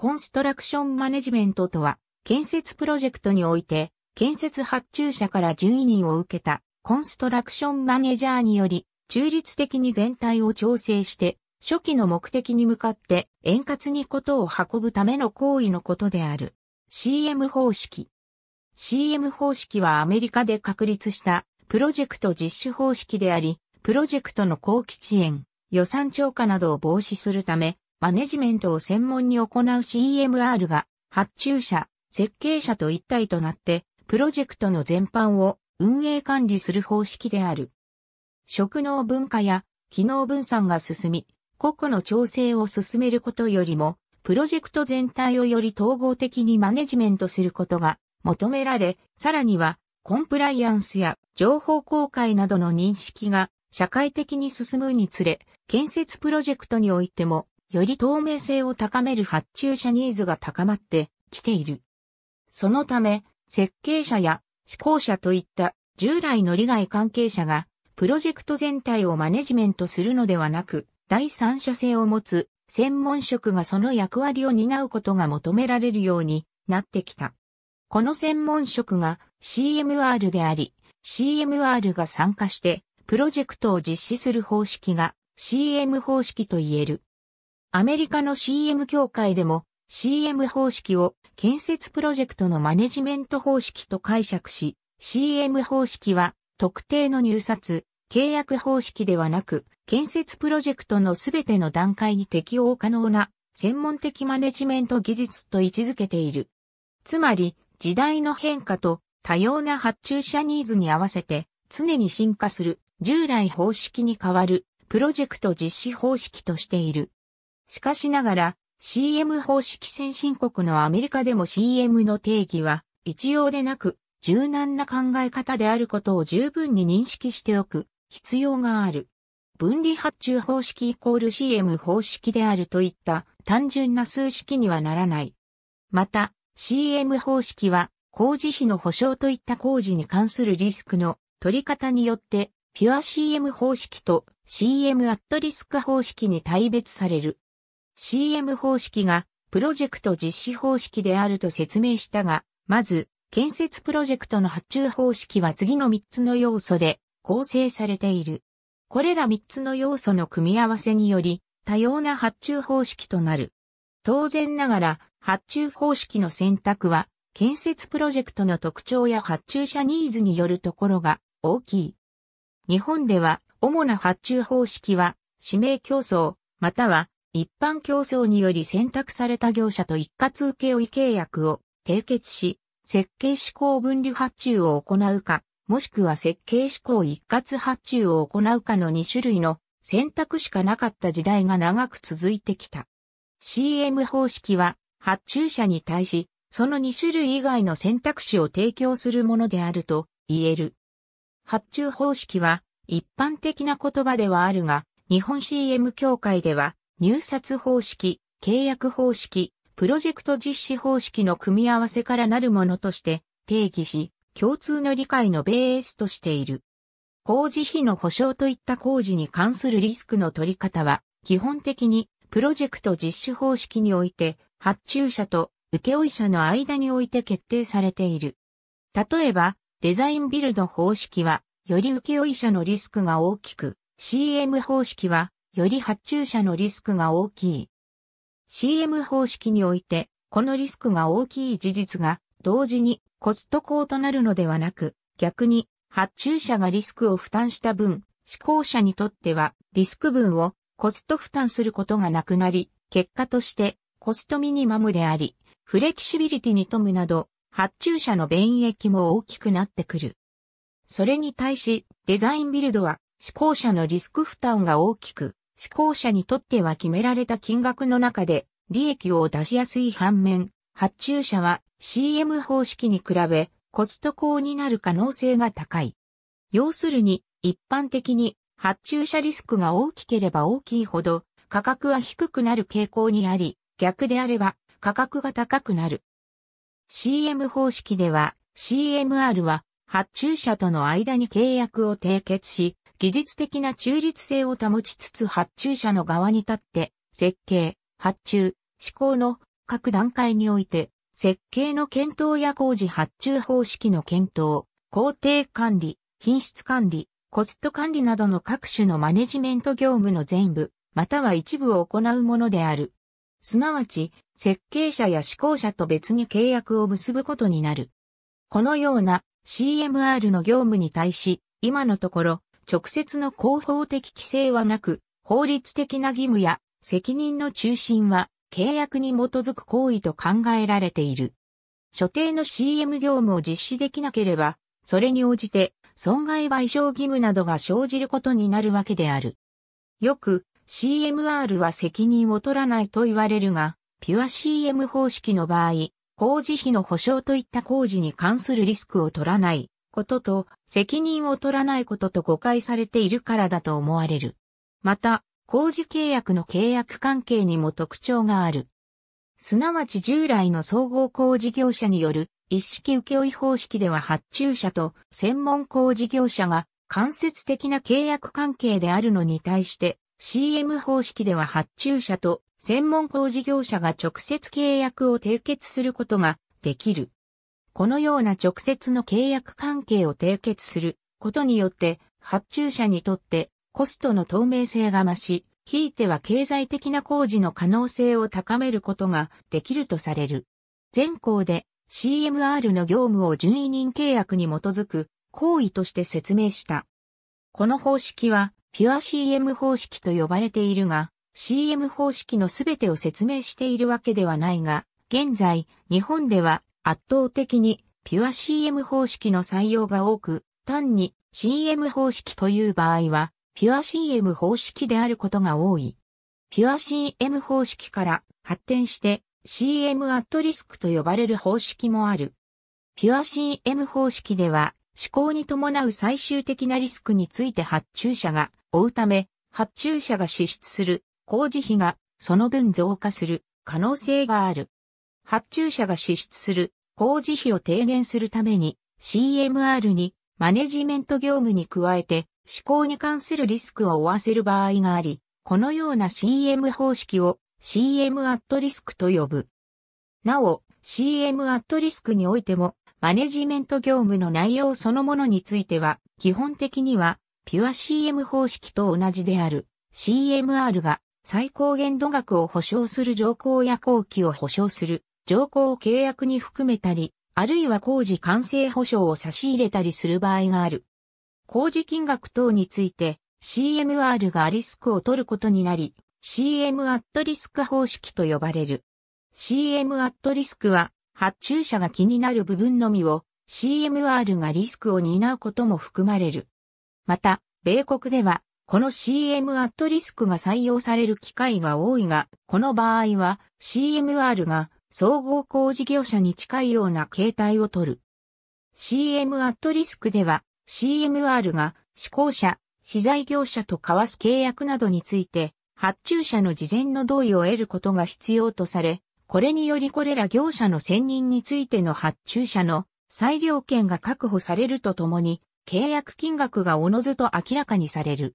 コンストラクションマネジメントとは、建設プロジェクトにおいて、建設発注者から順位人を受けた、コンストラクションマネージャーにより、中立的に全体を調整して、初期の目的に向かって円滑にことを運ぶための行為のことである。CM 方式。CM 方式はアメリカで確立したプロジェクト実施方式であり、プロジェクトの後期遅延、予算超過などを防止するため、マネジメントを専門に行う CMR が、発注者、設計者と一体となって、プロジェクトの全般を運営管理する方式である。職能分化や機能分散が進み、個々の調整を進めることよりも、プロジェクト全体をより統合的にマネジメントすることが求められ、さらには、コンプライアンスや情報公開などの認識が社会的に進むにつれ、建設プロジェクトにおいてもより透明性を高める発注者ニーズが高まってきている。そのため、設計者や施工者といった従来の利害関係者がプロジェクト全体をマネジメントするのではなく、第三者性を持つ専門職がその役割を担うことが求められるようになってきた。この専門職が CMR であり、CMR が参加してプロジェクトを実施する方式が CM 方式と言える。アメリカの CM 協会でも CM 方式を建設プロジェクトのマネジメント方式と解釈し、CM 方式は特定の入札、契約方式ではなく、建設プロジェクトのすべての段階に適応可能な専門的マネジメント技術と位置づけている。つまり、時代の変化と多様な発注者ニーズに合わせて常に進化する従来方式に代わるプロジェクト実施方式としている。しかしながら、CM 方式先進国のアメリカでも CM の定義は一様でなく、柔軟な考え方であることを十分に認識しておく必要がある。分離発注方式イコール CM 方式であるといった単純な数式にはならない。また、CM 方式は工事費の保証といった工事に関するリスクの取り方によって、ピュア CM 方式と CM アットリスク方式に対別される。CM 方式がプロジェクト実施方式であると説明したが、まず、建設プロジェクトの発注方式は次の3つの要素で構成されている。これら3つの要素の組み合わせにより、多様な発注方式となる。当然ながら、発注方式の選択は、建設プロジェクトの特徴や発注者ニーズによるところが大きい。日本では、主な発注方式は、指名競争、または一般競争により選択された業者と一括請負契約を締結し、設計施考分離発注を行うか、もしくは設計施考一括発注を行うかの2種類の選択しかなかった時代が長く続いてきた。CM 方式は発注者に対し、その2種類以外の選択肢を提供するものであると言える。発注方式は一般的な言葉ではあるが、日本 CM 協会では入札方式、契約方式、プロジェクト実施方式の組み合わせからなるものとして定義し、共通の理解のベースとしている。工事費の保証といった工事に関するリスクの取り方は、基本的にプロジェクト実施方式において、発注者と請負者の間において決定されている。例えば、デザインビルド方式は、より請負者のリスクが大きく、CM 方式は、より発注者のリスクが大きい。CM 方式において、このリスクが大きい事実が、同時にコスト高となるのではなく、逆に、発注者がリスクを負担した分、試行者にとっては、リスク分をコスト負担することがなくなり、結果として、コストミニマムであり、フレキシビリティに富むなど、発注者の便益も大きくなってくる。それに対し、デザインビルドは、試行者のリスク負担が大きく、施行者にとっては決められた金額の中で利益を出しやすい反面、発注者は CM 方式に比べコスト高になる可能性が高い。要するに、一般的に発注者リスクが大きければ大きいほど価格は低くなる傾向にあり、逆であれば価格が高くなる。CM 方式では CMR は発注者との間に契約を締結し、技術的な中立性を保ちつつ発注者の側に立って、設計、発注、施行の各段階において、設計の検討や工事発注方式の検討、工程管理、品質管理、コスト管理などの各種のマネジメント業務の全部、または一部を行うものである。すなわち、設計者や施行者と別に契約を結ぶことになる。このような CMR の業務に対し、今のところ直接の広報的規制はなく、法律的な義務や責任の中心は契約に基づく行為と考えられている。所定の CM 業務を実施できなければ、それに応じて損害賠償義務などが生じることになるわけである。よく CMR は責任を取らないと言われるが、ピュア CM 方式の場合、工事費の保証といった工事に関するリスクを取らないことと責任を取らないことと誤解されているからだと思われる。また、工事契約の契約関係にも特徴がある。すなわち従来の総合工事業者による一式請負方式では発注者と専門工事業者が間接的な契約関係であるのに対して CM 方式では発注者と専門工事業者が直接契約を締結することができる。このような直接の契約関係を締結することによって、発注者にとってコストの透明性が増し、ひいては経済的な工事の可能性を高めることができるとされる。全校で CMR の業務を順位人契約に基づく行為として説明した。この方式はピュア CM 方式と呼ばれているが、CM 方式のすべてを説明しているわけではないが、現在、日本では圧倒的にピュア CM 方式の採用が多く、単に CM 方式という場合は、ピュア CM 方式であることが多い。ピュア CM 方式から発展して CM アットリスクと呼ばれる方式もある。ピュア CM 方式では、思行に伴う最終的なリスクについて発注者が負うため、発注者が支出する工事費がその分増加する可能性がある。発注者が支出する工事費を低減するために CMR にマネジメント業務に加えて施考に関するリスクを負わせる場合があり、このような CM 方式を CM アットリスクと呼ぶ。なお、CM アットリスクにおいても、マネジメント業務の内容そのものについては、基本的には、ピュア CM 方式と同じである CMR が最高限度額を保証する条項や後期を保証する条項を契約に含めたり、あるいは工事完成保証を差し入れたりする場合がある。工事金額等について CMR がリスクを取ることになり、CM アットリスク方式と呼ばれる。CM アットリスクは発注者が気になる部分のみを CMR がリスクを担うことも含まれる。また、米国ではこの CM アットリスクが採用される機会が多いが、この場合は CMR が総合工事業者に近いような形態をとる。CM アットリスクでは CMR が施工者、資材業者と交わす契約などについて発注者の事前の同意を得ることが必要とされ、これによりこれら業者の選任についての発注者の裁量権が確保されるとともに、契約金額がおのずと明らかにされる。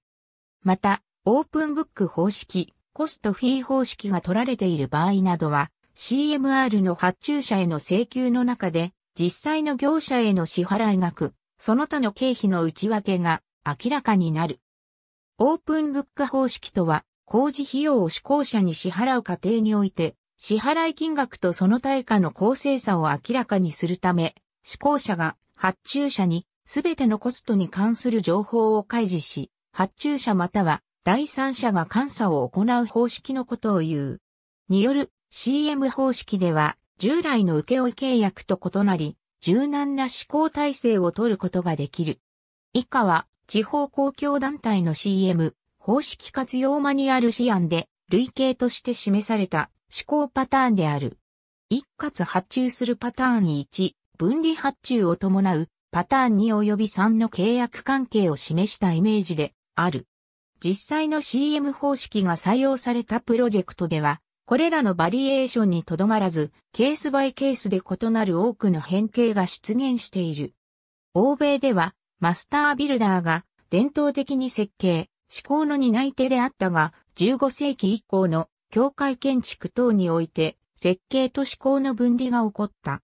また、オープンブック方式、コストフィー方式が取られている場合などは、CMR の発注者への請求の中で、実際の業者への支払額、その他の経費の内訳が明らかになる。オープン物価方式とは、工事費用を施行者に支払う過程において、支払金額とその対価の公正さを明らかにするため、施行者が発注者に全てのコストに関する情報を開示し、発注者または第三者が監査を行う方式のことを言う。による CM 方式では従来の請負契約と異なり、柔軟な施行体制を取ることができる。以下は地方公共団体の CM 方式活用マニュアル試案で類型として示された施行パターンである。一括発注するパターン1、分離発注を伴うパターン2及び3の契約関係を示したイメージである。実際の CM 方式が採用されたプロジェクトでは、これらのバリエーションにとどまらず、ケースバイケースで異なる多くの変形が出現している。欧米では、マスタービルダーが伝統的に設計、思考の担い手であったが、15世紀以降の教会建築等において、設計と思考の分離が起こった。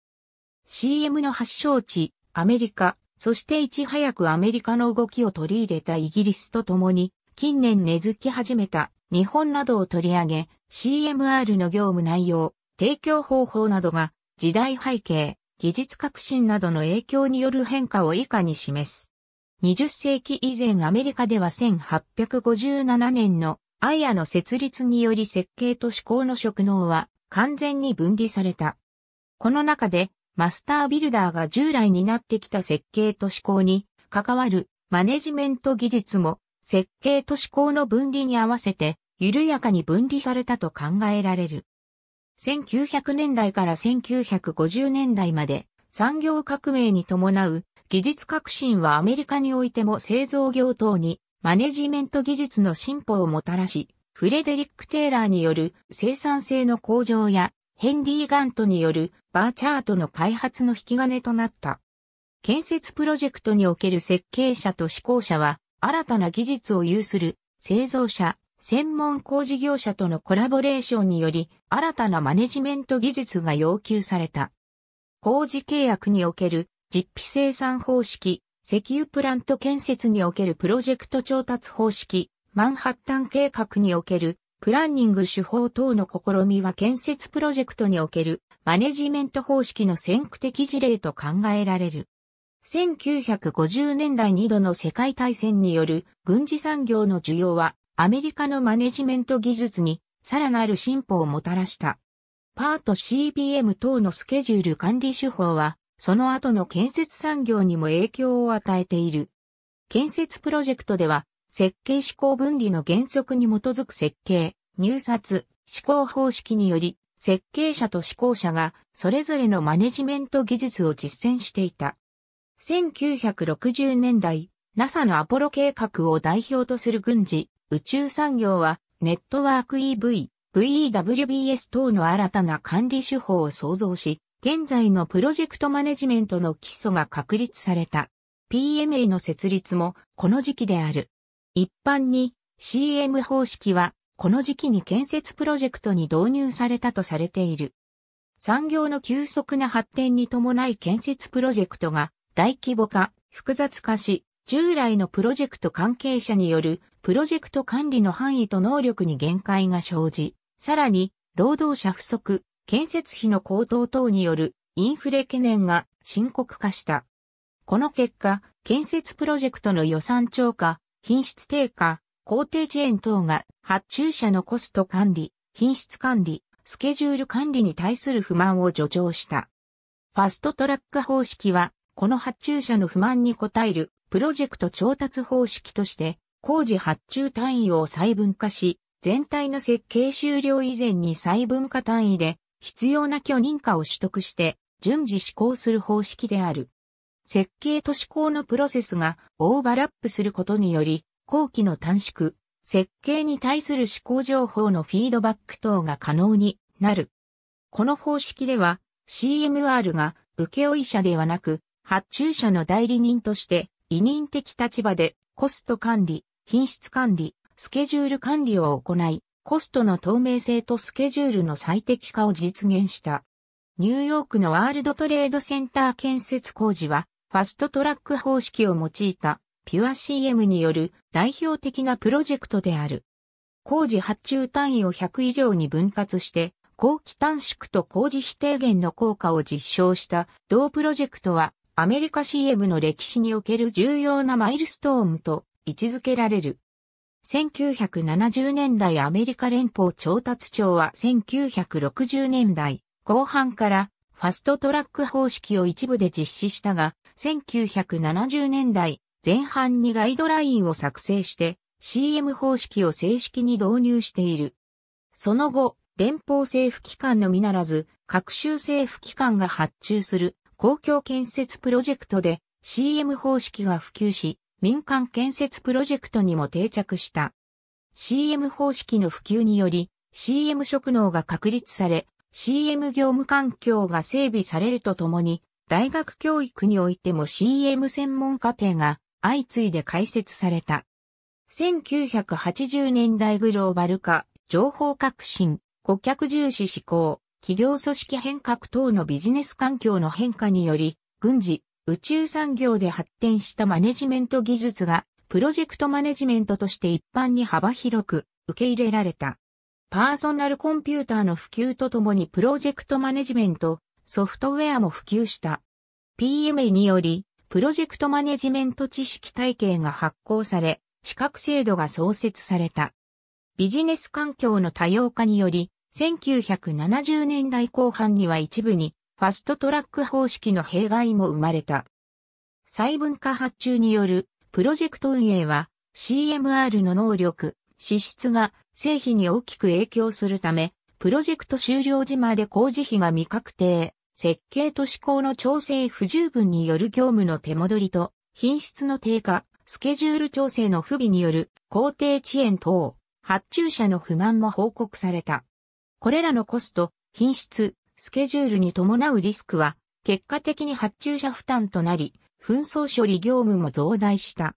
CM の発祥地、アメリカ、そしていち早くアメリカの動きを取り入れたイギリスと共に、近年根付き始めた日本などを取り上げ、CMR の業務内容、提供方法などが時代背景、技術革新などの影響による変化を以下に示す。20世紀以前アメリカでは1857年のアイアの設立により設計と思考の職能は完全に分離された。この中でマスタービルダーが従来になってきた設計と思考に関わるマネジメント技術も設計と思考の分離に合わせて緩やかに分離されたと考えられる。1900年代から1950年代まで産業革命に伴う技術革新はアメリカにおいても製造業等にマネジメント技術の進歩をもたらし、フレデリック・テイラーによる生産性の向上やヘンリー・ガントによるバーチャートの開発の引き金となった。建設プロジェクトにおける設計者と施工者は新たな技術を有する製造者、専門工事業者とのコラボレーションにより、新たなマネジメント技術が要求された。工事契約における実費生産方式、石油プラント建設におけるプロジェクト調達方式、マンハッタン計画におけるプランニング手法等の試みは建設プロジェクトにおけるマネジメント方式の先駆的事例と考えられる。1950年代2度の世界大戦による軍事産業の需要はアメリカのマネジメント技術にさらなる進歩をもたらした。パート CBM 等のスケジュール管理手法は、その後の建設産業にも影響を与えている。建設プロジェクトでは、設計思考分離の原則に基づく設計、入札、思考方式により、設計者と施考者がそれぞれのマネジメント技術を実践していた。1960年代、NASA のアポロ計画を代表とする軍事、宇宙産業は、ネットワーク EV、VEWBS 等の新たな管理手法を創造し、現在のプロジェクトマネジメントの基礎が確立された。PMA の設立もこの時期である。一般に CM 方式はこの時期に建設プロジェクトに導入されたとされている。産業の急速な発展に伴い建設プロジェクトが大規模化、複雑化し、従来のプロジェクト関係者によるプロジェクト管理の範囲と能力に限界が生じ、さらに、労働者不足、建設費の高騰等によるインフレ懸念が深刻化した。この結果、建設プロジェクトの予算超過、品質低下、工程遅延等が発注者のコスト管理、品質管理、スケジュール管理に対する不満を助長した。ファストトラック方式は、この発注者の不満に応えるプロジェクト調達方式として工事発注単位を細分化し、全体の設計終了以前に細分化単位で必要な許認可を取得して順次施行する方式である。設計と施行のプロセスがオーバーラップすることにより、後期の短縮、設計に対する施行情報のフィードバック等が可能になる。この方式では CMR が請負者ではなく発注者の代理人として委任的立場でコスト管理、品質管理、スケジュール管理を行い、コストの透明性とスケジュールの最適化を実現した。ニューヨークのワールドトレードセンター建設工事は、ファストトラック方式を用いた、ピュア CM による代表的なプロジェクトである。工事発注単位を100以上に分割して、工期短縮と工事費低減の効果を実証した同プロジェクトは、アメリカ CM の歴史における重要なマイルストーンと位置づけられる。1970年代アメリカ連邦調達庁は1960年代後半からファストトラック方式を一部で実施したが、1970年代前半にガイドラインを作成して CM 方式を正式に導入している。その後、連邦政府機関のみならず、各州政府機関が発注する公共建設プロジェクトで CM 方式が普及し、民間建設プロジェクトにも定着した。CM 方式の普及により、CM 職能が確立され、CM 業務環境が整備されるとともに、大学教育においても CM 専門課程が相次いで開設された。1980年代グローバル化、情報革新、顧客重視志向、企業組織変革等のビジネス環境の変化により、軍事、宇宙産業で発展したマネジメント技術が、プロジェクトマネジメントとして一般に幅広く受け入れられた。パーソナルコンピューターの普及とともにプロジェクトマネジメント、ソフトウェアも普及した。PMA により、プロジェクトマネジメント知識体系が発行され、資格制度が創設された。ビジネス環境の多様化により、1970年代後半には一部にファストトラック方式の弊害も生まれた。細分化発注によるプロジェクト運営は CMR の能力、支出が製品に大きく影響するため、プロジェクト終了時まで工事費が未確定、設計と施行の調整不十分による業務の手戻りと、品質の低下、スケジュール調整の不備による工程遅延等、発注者の不満も報告された。これらのコスト、品質、スケジュールに伴うリスクは、結果的に発注者負担となり、紛争処理業務も増大した。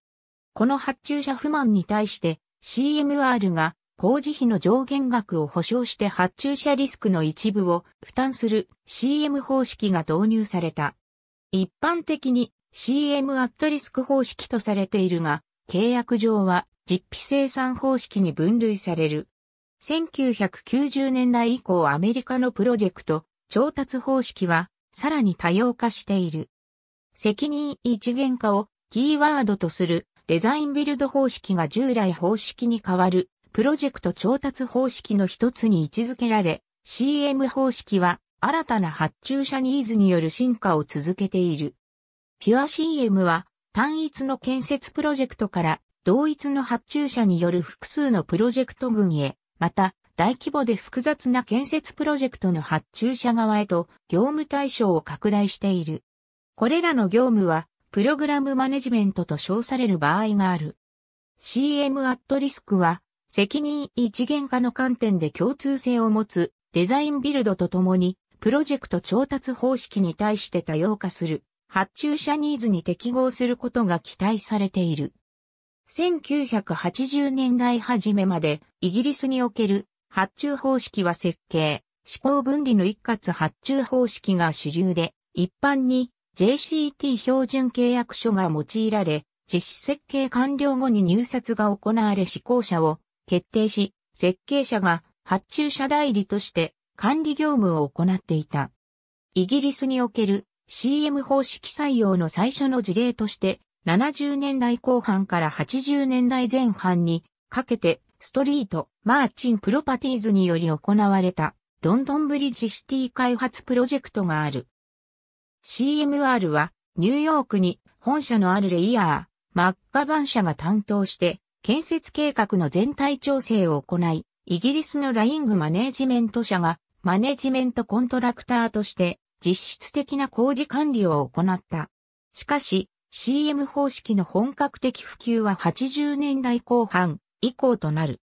この発注者不満に対して CMR が工事費の上限額を保証して発注者リスクの一部を負担する CM 方式が導入された。一般的に CM アットリスク方式とされているが、契約上は実費生産方式に分類される。1990年代以降アメリカのプロジェクト、調達方式はさらに多様化している。責任一元化をキーワードとするデザインビルド方式が従来方式に変わるプロジェクト調達方式の一つに位置づけられ、CM 方式は新たな発注者ニーズによる進化を続けている。ピュア CM は単一の建設プロジェクトから同一の発注者による複数のプロジェクト群へ、また大規模で複雑な建設プロジェクトの発注者側へと業務対象を拡大している。これらの業務は、プログラムマネジメントと称される場合がある。CM アットリスクは、責任一元化の観点で共通性を持つデザインビルドとともに、プロジェクト調達方式に対して多様化する、発注者ニーズに適合することが期待されている。1980年代初めまでイギリスにおける発注方式は設計、思考分離の一括発注方式が主流で、一般に JCT 標準契約書が用いられ、実施設計完了後に入札が行われ施行者を決定し、設計者が発注者代理として管理業務を行っていた。イギリスにおける CM 方式採用の最初の事例として、70年代後半から80年代前半にかけてストリート、マーチンプロパティーズにより行われたロンドンブリッジシティ開発プロジェクトがある。CMR はニューヨークに本社のあるレイヤー、マッカバン社が担当して建設計画の全体調整を行い、イギリスのライングマネージメント社がマネジメントコントラクターとして実質的な工事管理を行った。しかし CM 方式の本格的普及は80年代後半以降となる。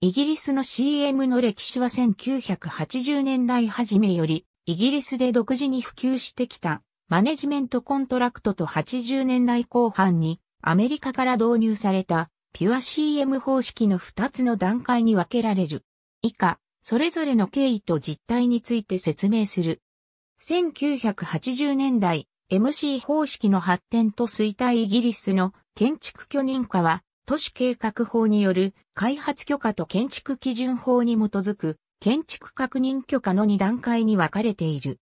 イギリスの CM の歴史は1980年代初めより、イギリスで独自に普及してきた、マネジメントコントラクトと80年代後半に、アメリカから導入された、ピュア CM 方式の2つの段階に分けられる。以下、それぞれの経緯と実態について説明する。1980年代、MC 方式の発展と衰退イギリスの建築巨人化は、都市計画法による開発許可と建築基準法に基づく建築確認許可の2段階に分かれている。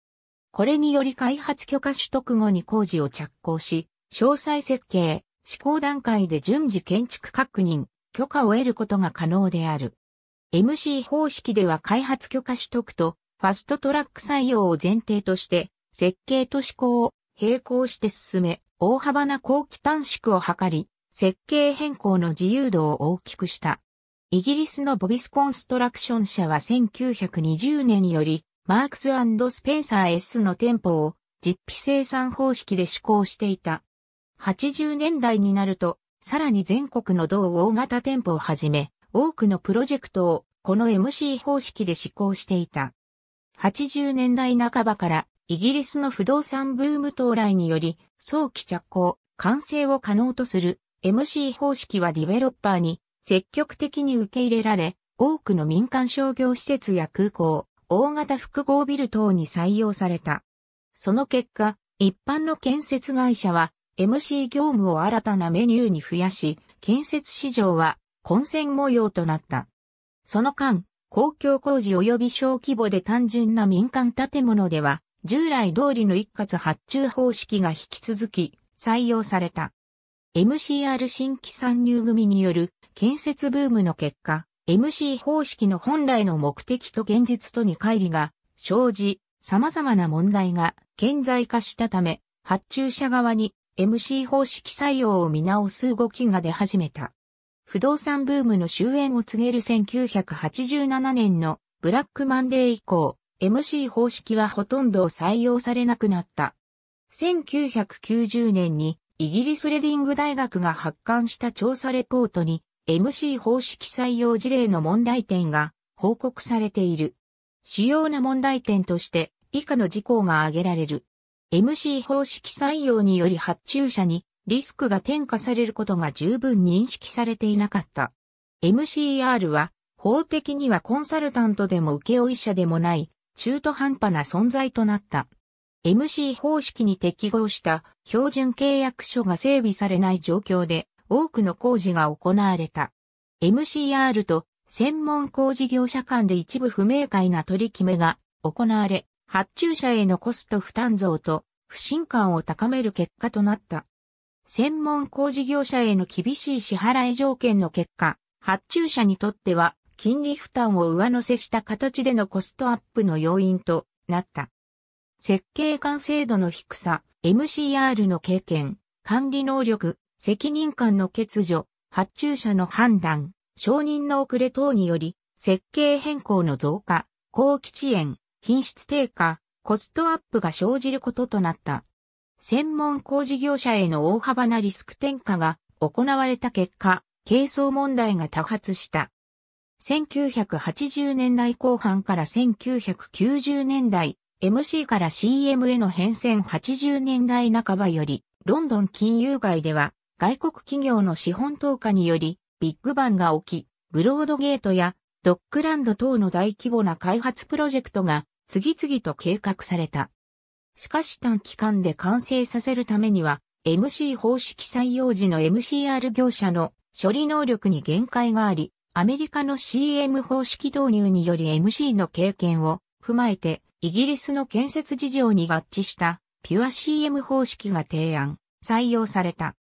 これにより開発許可取得後に工事を着工し、詳細設計、施行段階で順次建築確認、許可を得ることが可能である。MC 方式では開発許可取得とファストトラック採用を前提として設計と施行を並行して進め、大幅な工期短縮を図り、設計変更の自由度を大きくした。イギリスのボビスコンストラクション社は1920年よりマークススペンサー S の店舗を実費生産方式で施行していた。80年代になると、さらに全国の同大型店舗をはじめ、多くのプロジェクトをこの MC 方式で施行していた。80年代半ばからイギリスの不動産ブーム到来により早期着工、完成を可能とする MC 方式はディベロッパーに積極的に受け入れられ、多くの民間商業施設や空港、大型複合ビル等に採用された。その結果、一般の建設会社は MC 業務を新たなメニューに増やし、建設市場は混戦模様となった。その間、公共工事及び小規模で単純な民間建物では、従来通りの一括発注方式が引き続き採用された。MCR 新規参入組による建設ブームの結果、MC 方式の本来の目的と現実とに乖離が生じ、様々な問題が顕在化したため、発注者側に MC 方式採用を見直す動きが出始めた。不動産ブームの終焉を告げる1987年のブラックマンデー以降、MC 方式はほとんど採用されなくなった。1990年にイギリスレディング大学が発刊した調査レポートに MC 方式採用事例の問題点が報告されている。主要な問題点として以下の事項が挙げられる。MC 方式採用により発注者にリスクが転嫁されることが十分認識されていなかった。MCR は法的にはコンサルタントでも請負者でもない中途半端な存在となった。MC 方式に適合した標準契約書が整備されない状況で多くの工事が行われた。MCR と専門工事業者間で一部不明快な取り決めが行われ、発注者へのコスト負担増と不信感を高める結果となった。専門工事業者への厳しい支払い条件の結果、発注者にとっては金利負担を上乗せした形でのコストアップの要因となった。設計完成度の低さ、MCR の経験、管理能力、責任感の欠如、発注者の判断、承認の遅れ等により、設計変更の増加、高遅延、品質低下、コストアップが生じることとなった。専門工事業者への大幅なリスク転嫁が行われた結果、軽装問題が多発した。1980年代後半から1990年代 MC から CM への変遷80年代半ばより、ロンドン金融街では、外国企業の資本投下により、ビッグバンが起き、ブロードゲートやドッグランド等の大規模な開発プロジェクトが次々と計画された。しかし短期間で完成させるためには、MC 方式採用時の MCR 業者の処理能力に限界があり、アメリカの CM 方式導入により MC の経験を踏まえてイギリスの建設事情に合致したピュア CM 方式が提案、採用された。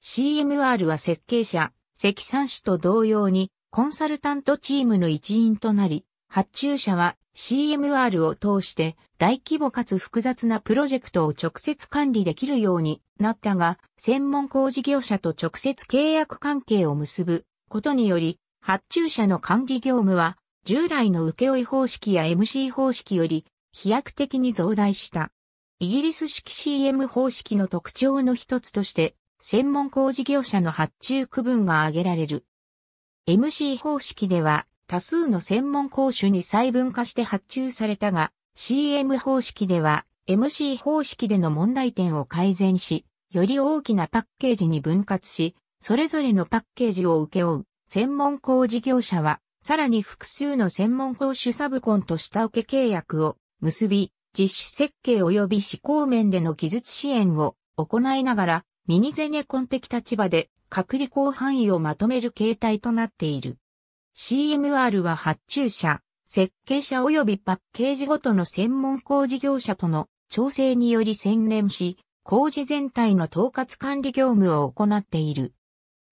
CMR は設計者、積算士と同様にコンサルタントチームの一員となり、発注者は CMR を通して大規模かつ複雑なプロジェクトを直接管理できるようになったが、専門工事業者と直接契約関係を結ぶことにより、発注者の管理業務は従来の請負方式や MC 方式より飛躍的に増大した。イギリス式 CM 方式の特徴の一つとして、専門工事業者の発注区分が挙げられる。MC 方式では、多数の専門講種に細分化して発注されたが、CM 方式では、MC 方式での問題点を改善し、より大きなパッケージに分割し、それぞれのパッケージを請け負う、専門工事業者は、さらに複数の専門講師サブコンと下請け契約を結び、実施設計及び施行面での技術支援を行いながら、ミニゼネコン的立場で隔離広範囲をまとめる形態となっている。CMR は発注者、設計者及びパッケージごとの専門工事業者との調整により専念し、工事全体の統括管理業務を行っている。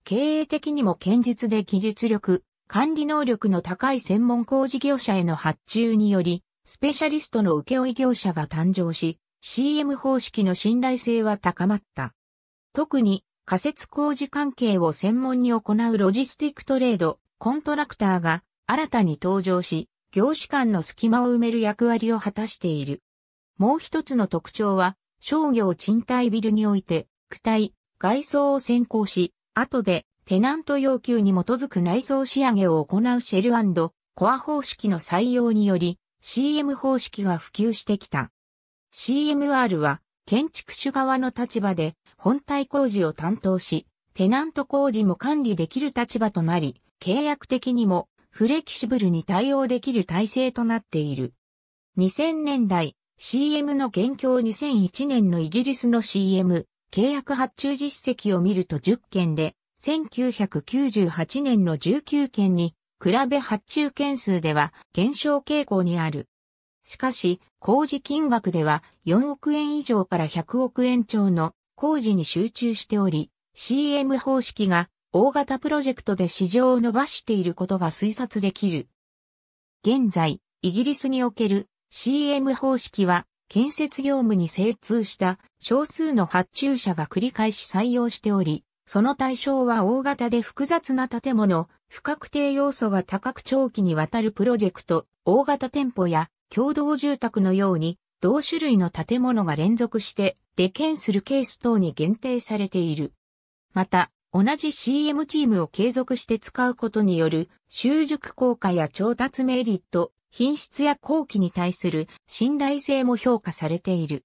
経営的にも堅実で技術力、管理能力の高い専門工事業者への発注により、スペシャリストの請負業者が誕生し、CM 方式の信頼性は高まった。特に仮設工事関係を専門に行うロジスティックトレード、コントラクターが新たに登場し、業種間の隙間を埋める役割を果たしている。もう一つの特徴は、商業賃貸ビルにおいて、区体、外装を先行し、後でテナント要求に基づく内装仕上げを行うシェルコア方式の採用により CM 方式が普及してきた。CMR は建築主側の立場で本体工事を担当し、テナント工事も管理できる立場となり、契約的にもフレキシブルに対応できる体制となっている。2000年代、CM の現況2001年のイギリスの CM、契約発注実績を見ると10件で、1998年の19件に比べ発注件数では減少傾向にある。しかし、工事金額では4億円以上から100億円超の工事に集中しており、CM 方式が大型プロジェクトで市場を伸ばしていることが推察できる。現在、イギリスにおける CM 方式は建設業務に精通した少数の発注者が繰り返し採用しており、その対象は大型で複雑な建物、不確定要素が高く長期にわたるプロジェクト、大型店舗や共同住宅のように、同種類の建物が連続してデケンするケース等に限定されている。また、同じ CM チームを継続して使うことによる習熟効果や調達メリット、品質や後期に対する信頼性も評価されている。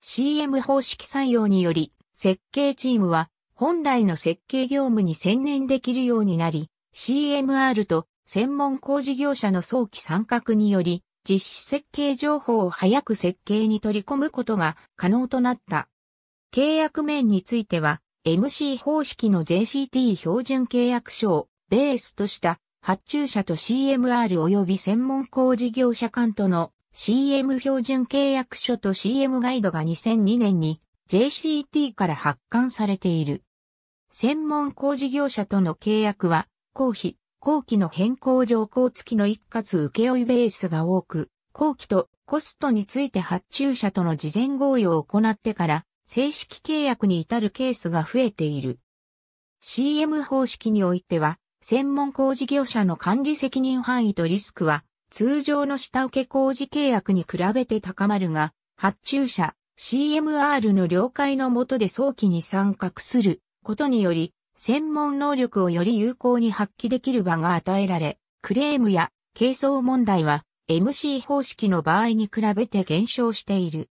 CM 方式採用により、設計チームは本来の設計業務に専念できるようになり、CMR と専門工事業者の早期参画により、実施設計情報を早く設計に取り込むことが可能となった。契約面については、MC 方式の JCT 標準契約書をベースとした発注者と CMR 及び専門工事業者間との CM 標準契約書と CM ガイドが2002年に JCT から発刊されている。専門工事業者との契約は、公費、公期の変更条項付きの一括請負ベースが多く、公期とコストについて発注者との事前合意を行ってから、正式契約に至るケースが増えている。CM 方式においては、専門工事業者の管理責任範囲とリスクは、通常の下請け工事契約に比べて高まるが、発注者、CMR の了解のもとで早期に参画することにより、専門能力をより有効に発揮できる場が与えられ、クレームや係争問題は MC 方式の場合に比べて減少している。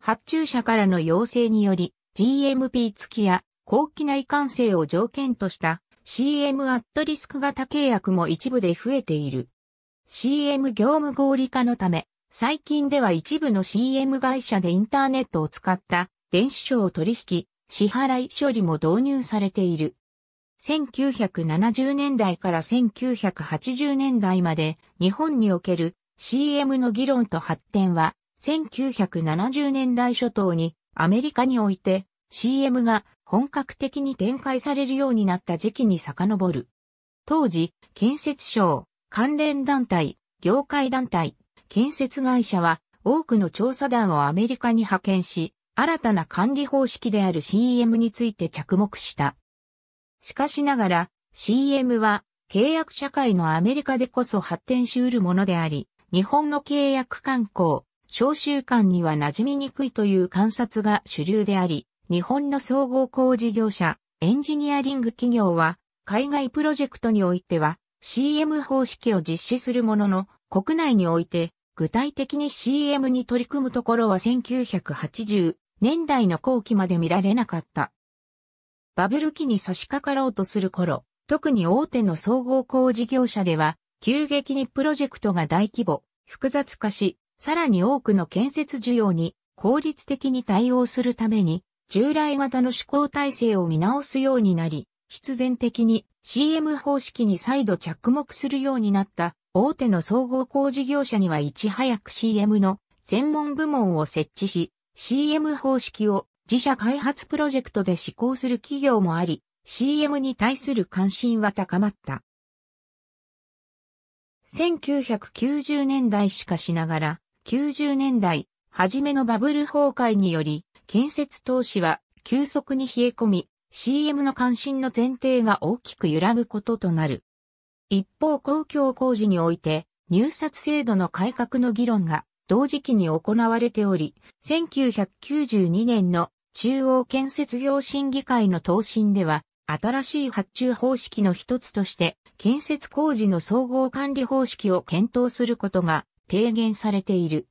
発注者からの要請により GMP 付きや後期内管制を条件とした CM アットリスク型契約も一部で増えている。CM 業務合理化のため、最近では一部の CM 会社でインターネットを使った電子商取引、支払い処理も導入されている。1970年代から1980年代まで日本における CM の議論と発展は1970年代初頭にアメリカにおいて CM が本格的に展開されるようになった時期に遡る。当時、建設省、関連団体、業界団体、建設会社は多くの調査団をアメリカに派遣し、新たな管理方式である CM について着目した。しかしながら CM は契約社会のアメリカでこそ発展し得るものであり、日本の契約観光、商習慣には馴染みにくいという観察が主流であり、日本の総合工事業者、エンジニアリング企業は、海外プロジェクトにおいては、CM 方式を実施するものの、国内において、具体的に CM に取り組むところは1980年代の後期まで見られなかった。バブル期に差し掛かろうとする頃、特に大手の総合工事業者では、急激にプロジェクトが大規模、複雑化し、さらに多くの建設需要に効率的に対応するために、従来型の施行体制を見直すようになり、必然的に CM 方式に再度着目するようになった大手の総合工事業者にはいち早く CM の専門部門を設置し、CM 方式を自社開発プロジェクトで施行する企業もあり、CM に対する関心は高まった。1990年代しかしながら、90年代、初めのバブル崩壊により、建設投資は急速に冷え込み、CM の関心の前提が大きく揺らぐこととなる。一方公共工事において、入札制度の改革の議論が同時期に行われており、1992年の中央建設業審議会の答申では、新しい発注方式の一つとして、建設工事の総合管理方式を検討することが提言されている。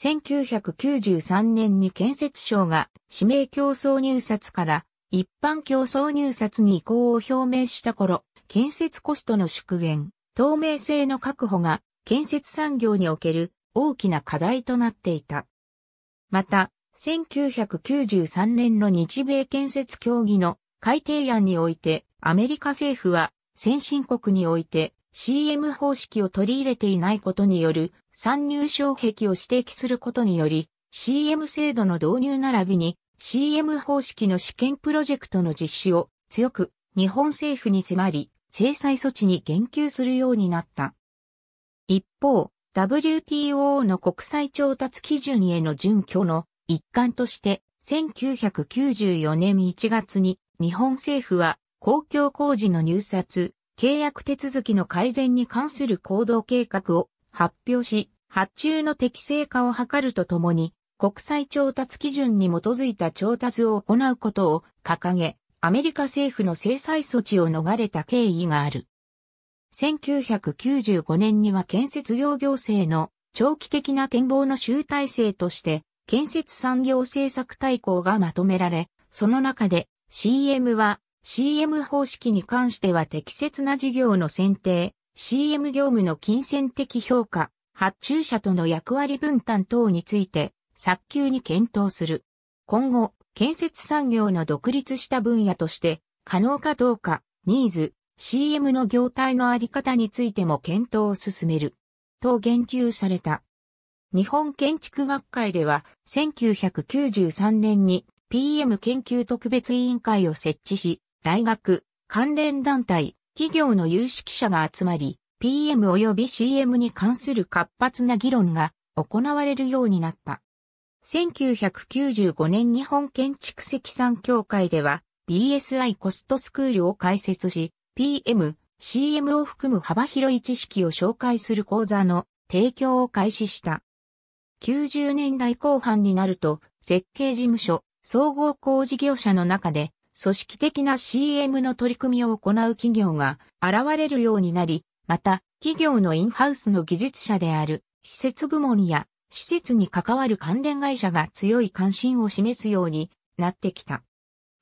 1993年に建設省が指名競争入札から一般競争入札に移行を表明した頃、建設コストの縮減、透明性の確保が建設産業における大きな課題となっていた。また、1993年の日米建設協議の改定案において、アメリカ政府は先進国において CM 方式を取り入れていないことによる参入障壁を指摘することにより、CM 制度の導入並びに CM 方式の試験プロジェクトの実施を強く日本政府に迫り、制裁措置に言及するようになった。一方、WTO の国際調達基準への準拠の一環として、1994年1月に日本政府は公共工事の入札、契約手続きの改善に関する行動計画を発表し、発注の適正化を図るとともに、国際調達基準に基づいた調達を行うことを掲げ、アメリカ政府の制裁措置を逃れた経緯がある。1995年には建設業行政の長期的な展望の集大成として、建設産業政策大綱がまとめられ、その中で CM は CM 方式に関しては適切な事業の選定、CM 業務の金銭的評価、発注者との役割分担等について早急に検討する。今後、建設産業の独立した分野として可能かどうか、ニーズ、CM の業態のあり方についても検討を進める。と言及された。日本建築学会では1993年に PM 研究特別委員会を設置し、大学、関連団体、企業の有識者が集まり、PM 及び CM に関する活発な議論が行われるようになった。1995年日本建築積算協会では BSI コストスクールを開設し、PM、CM を含む幅広い知識を紹介する講座の提供を開始した。90年代後半になると、設計事務所、総合工事業者の中で、組織的な CM の取り組みを行う企業が現れるようになり、また、企業のインハウスの技術者である施設部門や施設に関わる関連会社が強い関心を示すようになってきた。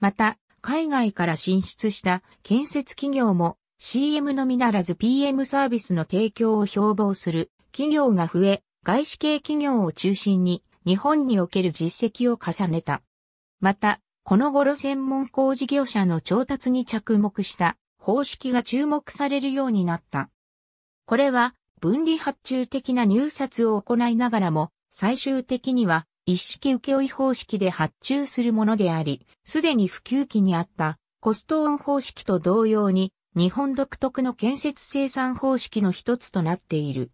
また、海外から進出した建設企業も CM のみならず PM サービスの提供を標榜する企業が増え、外資系企業を中心に日本における実績を重ねた。また、この頃専門工事業者の調達に着目した方式が注目されるようになった。これは分離発注的な入札を行いながらも最終的には一式請負方式で発注するものであり、すでに普及期にあったコストオン方式と同様に、日本独特の建設生産方式の一つとなっている。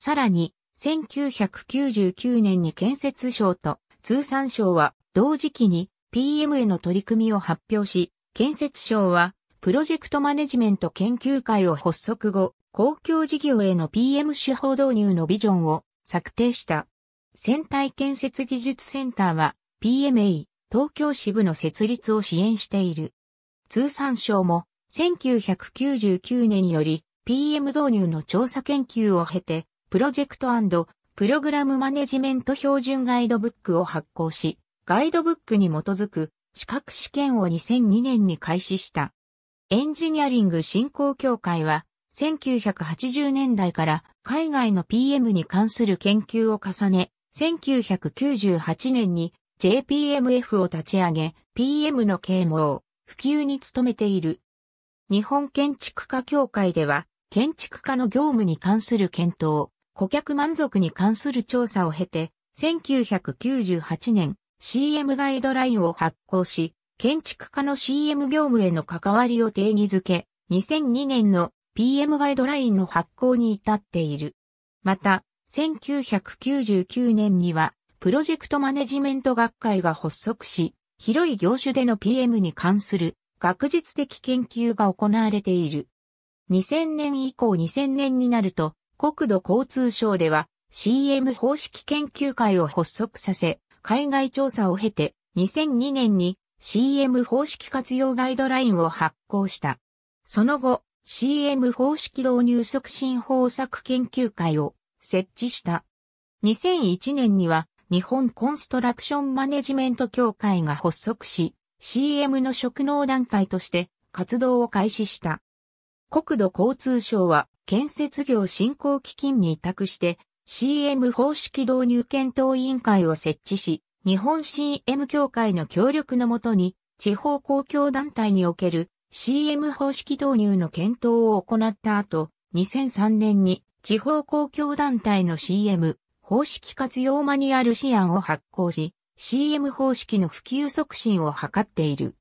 さらに、1999年に建設省と通産省は同時期に PM への取り組みを発表し、建設省はプロジェクトマネジメント研究会を発足後、公共事業への PM 手法導入のビジョンを策定した。船体建設技術センターは PMA 東京支部の設立を支援している。通産省も1999年より PM 導入の調査研究を経てプロジェクトプログラムマネジメント標準ガイドブックを発行し、ガイドブックに基づく資格試験を2002年に開始した。エンジニアリング振興協会は1980年代から海外の PM に関する研究を重ね、1998年に JPMF を立ち上げ、PM の啓蒙、普及に努めている。日本建築家協会では、建築家の業務に関する検討、顧客満足に関する調査を経て、1998年 CM ガイドラインを発行し、建築家の CM 業務への関わりを定義づけ、2002年の PM ガイドラインの発行に至っている。また、1999年には、プロジェクトマネジメント学会が発足し、広い業種での PM に関する学術的研究が行われている。2000年以降2000年になると、国土交通省では CM 方式研究会を発足させ、海外調査を経て2002年に CM 方式活用ガイドラインを発行した。その後、CM 方式導入促進方策研究会を設置した。2001年には日本コンストラクションマネジメント協会が発足し、CM の職能団体として活動を開始した。国土交通省は建設業振興基金に委託して CM 方式導入検討委員会を設置し、日本 CM 協会の協力のもとに地方公共団体における CM 方式導入の検討を行った後、2003年に地方公共団体の CM、方式活用マニュアル試案を発行し、CM 方式の普及促進を図っている。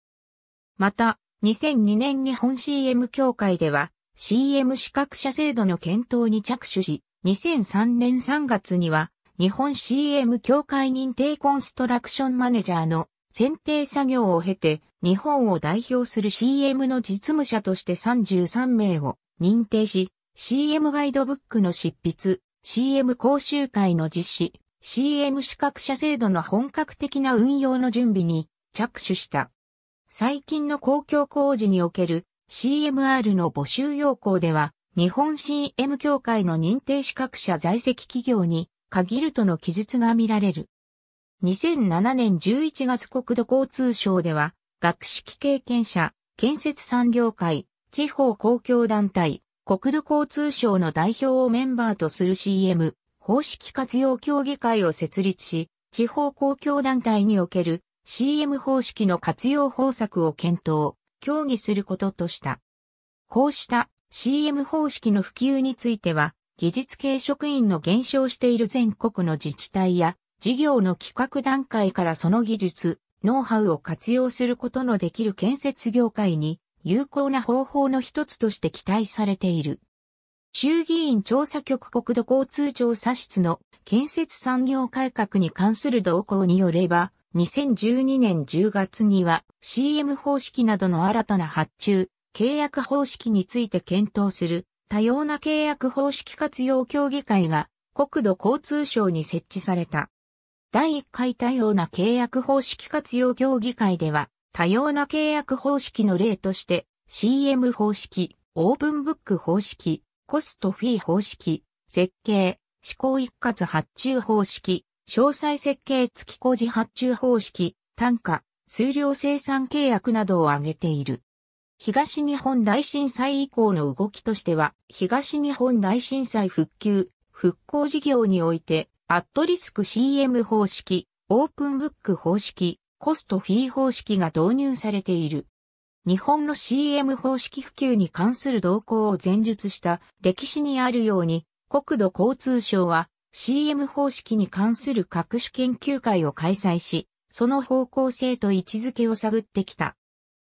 また、2002年日本 CM 協会では、CM 資格者制度の検討に着手し、2003年3月には、日本 CM 協会認定コンストラクションマネージャーの選定作業を経て、日本を代表する CM の実務者として33名を認定し、CM ガイドブックの執筆、CM 講習会の実施、CM 資格者制度の本格的な運用の準備に着手した。最近の公共工事における CMR の募集要項では、日本 CM 協会の認定資格者在籍企業に限るとの記述が見られる。2007年11月国土交通省では、学識経験者、建設産業界、地方公共団体、国土交通省の代表をメンバーとする CM、方式活用協議会を設立し、地方公共団体における CM 方式の活用方策を検討、協議することとした。こうした CM 方式の普及については、技術系職員の減少している全国の自治体や、事業の企画段階からその技術、ノウハウを活用することのできる建設業界に有効な方法の一つとして期待されている。衆議院調査局国土交通調査室の建設産業改革に関する動向によれば、2012年10月には CM 方式などの新たな発注、契約方式について検討する多様な契約方式活用協議会が国土交通省に設置された。第1回多様な契約方式活用協議会では多様な契約方式の例として、CM 方式、オープンブック方式、コストフィー方式、設計、施行一括発注方式、詳細設計付き工事発注方式、単価、数量生産契約などを挙げている。東日本大震災以降の動きとしては、東日本大震災復旧、復興事業において、アットリスク CM 方式、オープンブック方式、コストフィー方式が導入されている。日本の CM 方式普及に関する動向を前述した歴史にあるように、国土交通省は CM 方式に関する各種研究会を開催し、その方向性と位置づけを探ってきた。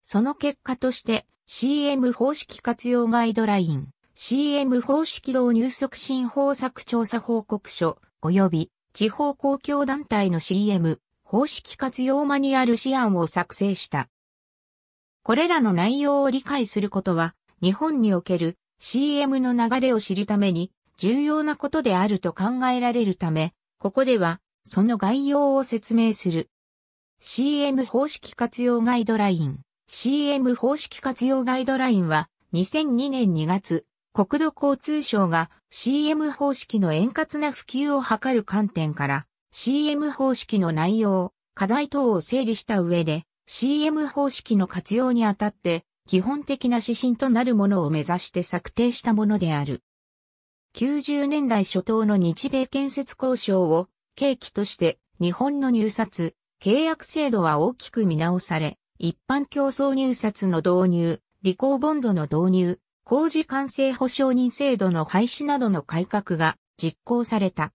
その結果として CM 方式活用ガイドライン、CM 方式導入促進方策調査報告書、及び地方公共団体の CM、方式活用マニュアル試案を作成した。これらの内容を理解することは、日本における CM の流れを知るために重要なことであると考えられるため、ここではその概要を説明する。CM 方式活用ガイドライン。CM 方式活用ガイドラインは2002年2月、国土交通省が CM 方式の円滑な普及を図る観点から CM 方式の内容、課題等を整理した上で、CM 方式の活用にあたって、基本的な指針となるものを目指して策定したものである。90年代初頭の日米建設交渉を契機として日本の入札、契約制度は大きく見直され、一般競争入札の導入、履行ボンドの導入、工事完成保証人制度の廃止などの改革が実行された。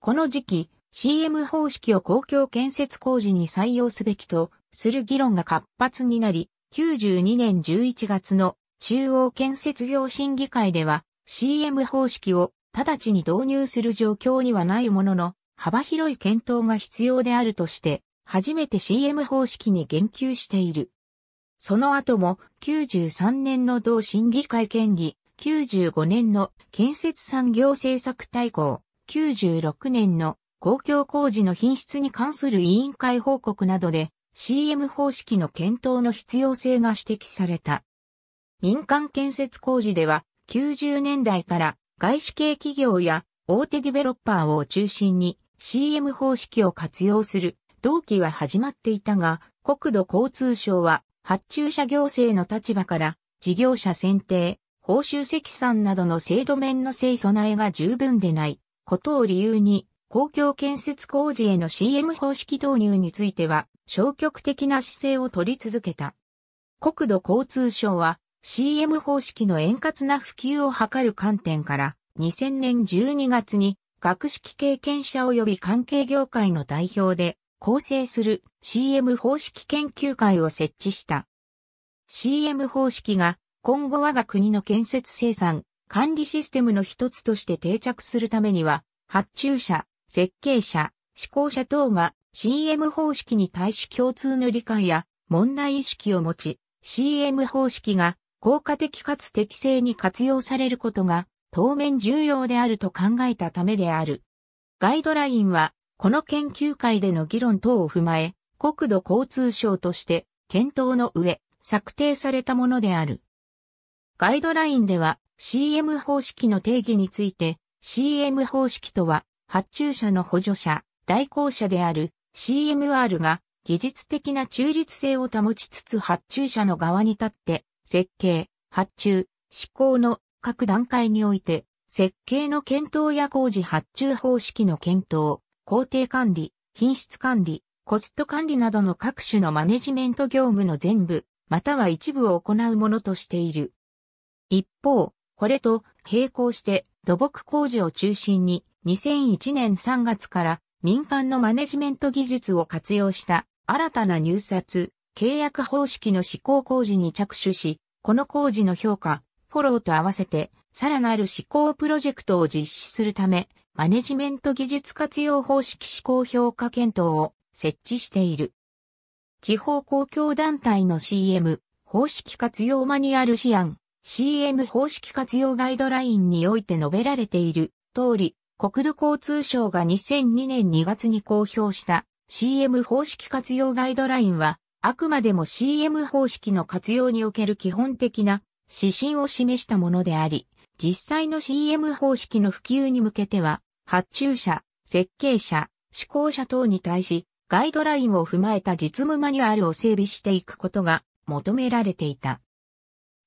この時期、CM 方式を公共建設工事に採用すべきとする議論が活発になり、92年11月の中央建設業審議会では CM 方式を直ちに導入する状況にはないものの、幅広い検討が必要であるとして、初めて CM 方式に言及している。その後も93年の同審議会権利、95年の建設産業政策大綱、96年の公共工事の品質に関する委員会報告などで CM 方式の検討の必要性が指摘された。民間建設工事では90年代から外資系企業や大手ディベロッパーを中心に CM 方式を活用する同期は始まっていたが国土交通省は発注者行政の立場から事業者選定、報酬積算などの制度面の性備えが十分でないことを理由に公共建設工事への CM 方式導入については、消極的な姿勢を取り続けた。国土交通省は CM 方式の円滑な普及を図る観点から2000年12月に学識経験者及び関係業界の代表で構成する CM 方式研究会を設置した。CM 方式が今後我が国の建設生産管理システムの一つとして定着するためには発注者、設計者、思考者等が CM 方式に対し共通の理解や問題意識を持ち、CM 方式が効果的かつ適正に活用されることが当面重要であると考えたためである。ガイドラインは、この研究会での議論等を踏まえ、国土交通省として検討の上、策定されたものである。ガイドラインでは CM 方式の定義について、CM 方式とは発注者の補助者、代行者である CMR が技術的な中立性を保ちつつ発注者の側に立って設計、発注、施行の各段階において設計の検討や工事発注方式の検討、工程管理、品質管理、コスト管理などの各種のマネジメント業務の全部、または一部を行うものとしている。一方、これと並行して土木工事を中心に2001年3月から民間のマネジメント技術を活用した新たな入札、契約方式の施行工事に着手し、この工事の評価、フォローと合わせて、さらなる施行プロジェクトを実施するため、マネジメント技術活用方式施行評価検討を設置している。地方公共団体の CM、方式活用マニュアル試案、CM 方式活用ガイドラインにおいて述べられている通り、国土交通省が2002年2月に公表した CM 方式活用ガイドラインは、あくまでも CM 方式の活用における基本的な指針を示したものであり、実際の CM 方式の普及に向けては、発注者、設計者、施行者等に対し、ガイドラインを踏まえた実務マニュアルを整備していくことが求められていた。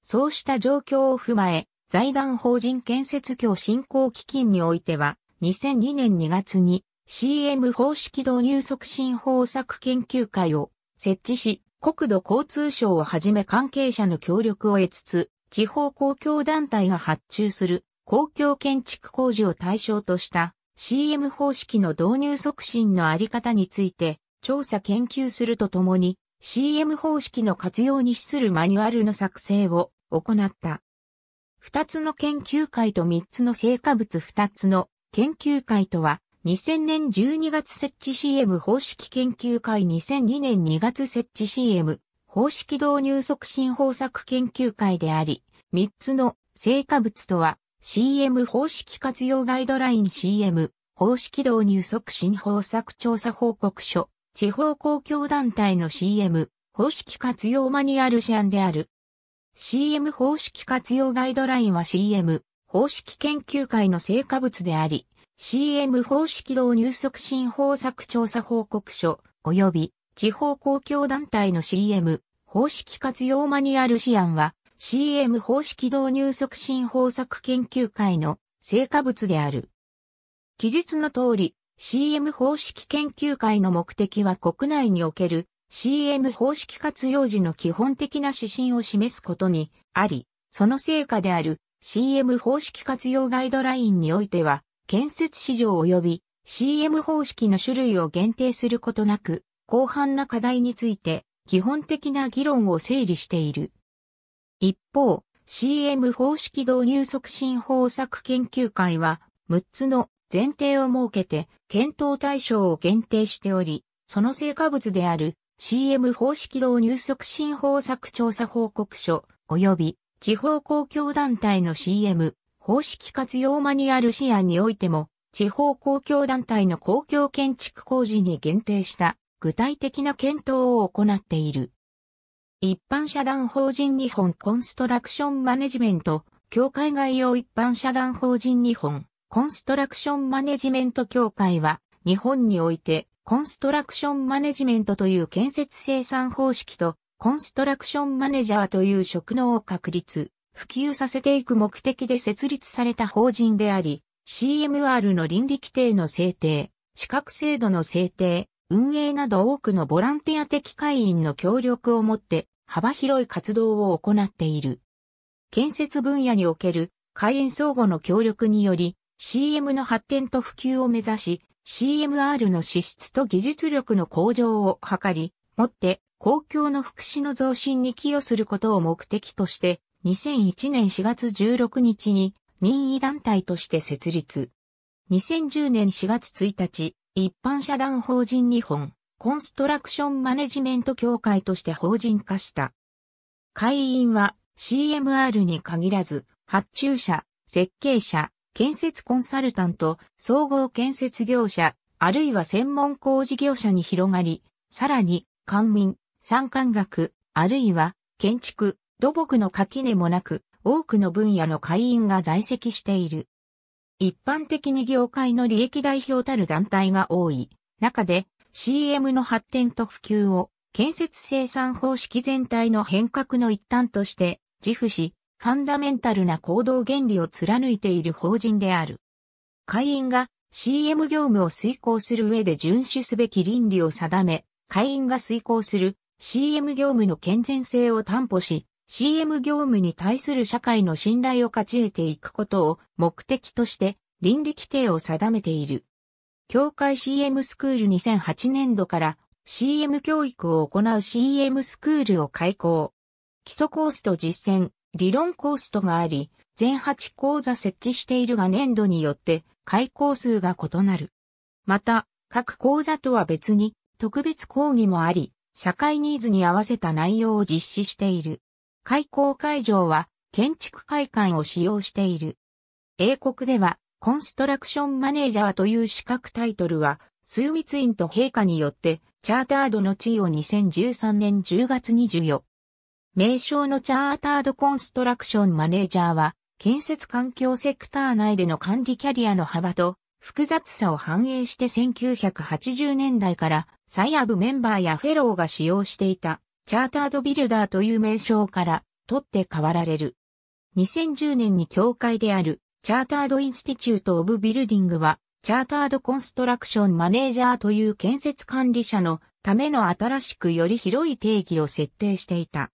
そうした状況を踏まえ、財団法人建設協振興基金においては、2002年2月に CM 方式導入促進方策研究会を設置し、国土交通省をはじめ関係者の協力を得つつ、地方公共団体が発注する公共建築工事を対象とした CM 方式の導入促進のあり方について調査研究するとともに CM 方式の活用に資するマニュアルの作成を行った。二つの研究会と三つの成果物二つの研究会とは、2000年12月設置 CM 方式研究会2002年2月設置 CM 方式導入促進方策研究会であり、3つの成果物とは CM 方式活用ガイドライン CM 方式導入促進方策調査報告書、地方公共団体の CM 方式活用マニュアル試案である。CM 方式活用ガイドラインは CM 方式研究会の成果物であり、CM 方式導入促進方策調査報告書、及び地方公共団体の CM 方式活用マニュアル試案は、CM 方式導入促進方策研究会の成果物である。記述の通り、CM 方式研究会の目的は国内における CM 方式活用時の基本的な指針を示すことにあり、その成果である CM 方式活用ガイドラインにおいては、建設市場及び CM 方式の種類を限定することなく、広範な課題について基本的な議論を整理している。一方、CM 方式導入促進方策研究会は、6つの前提を設けて検討対象を限定しており、その成果物である CM 方式導入促進方策調査報告書及び地方公共団体の CM、方式活用マニュアル視野においても、地方公共団体の公共建築工事に限定した具体的な検討を行っている。一般社団法人日本コンストラクションマネジメント、協会概要一般社団法人日本コンストラクションマネジメント協会は、日本においてコンストラクションマネジメントという建設生産方式とコンストラクションマネジャーという職能を確立、普及させていく目的で設立された法人であり、CMR の倫理規定の制定、資格制度の制定、運営など多くのボランティア的会員の協力をもって幅広い活動を行っている。建設分野における会員相互の協力により CM の発展と普及を目指し CMR の資質と技術力の向上を図り、もって公共の福祉の増進に寄与することを目的として、2001年4月16日に任意団体として設立。2010年4月1日、一般社団法人日本、コンストラクションマネジメント協会として法人化した。会員は CMR に限らず、発注者、設計者、建設コンサルタント、総合建設業者、あるいは専門工事業者に広がり、さらに、官民、産官学、あるいは建築、土木の垣根もなく、多くの分野の会員が在籍している。一般的に業界の利益代表たる団体が多い中で CM の発展と普及を建設生産方式全体の変革の一端として自負し、ファンダメンタルな行動原理を貫いている法人である。会員が CM 業務を遂行する上で遵守すべき倫理を定め、会員が遂行する CM 業務の健全性を担保し、CM 業務に対する社会の信頼を勝ち得ていくことを目的として倫理規定を定めている。協会 CM スクール2008年度から CM 教育を行う CM スクールを開講。基礎コースと実践、理論コースとがあり、全8講座設置しているが年度によって開講数が異なる。また、各講座とは別に特別講義もあり、社会ニーズに合わせた内容を実施している。開港会場は建築会館を使用している。英国ではコンストラクションマネージャーという資格タイトルは、ス密ミツインと陛下によってチャータードの地位を2013年10月24名称のチャータードコンストラクションマネージャーは、建設環境セクター内での管理キャリアの幅と複雑さを反映して1980年代からサイアブメンバーやフェローが使用していたチャータードビルダーという名称から取って代わられる。2010年に協会であるチャータードインスティチュート・オブ・ビルディングはチャータード・コンストラクション・マネージャーという建設管理者のための新しくより広い定義を設定していた。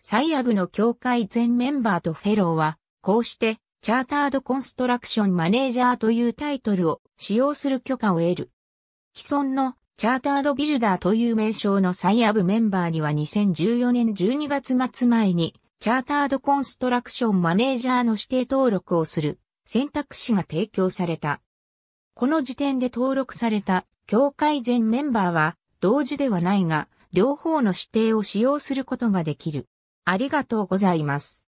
サイアブの協会全メンバーとフェローは、こうしてチャータード・コンストラクション・マネージャーというタイトルを使用する許可を得る。既存のチャータードビルダーという名称の最アブメンバーには2014年12月末前に、チャータードコンストラクションマネージャーの指定登録をする選択肢が提供された。この時点で登録された協会全メンバーは同時ではないが、両方の指定を使用することができる。ありがとうございます。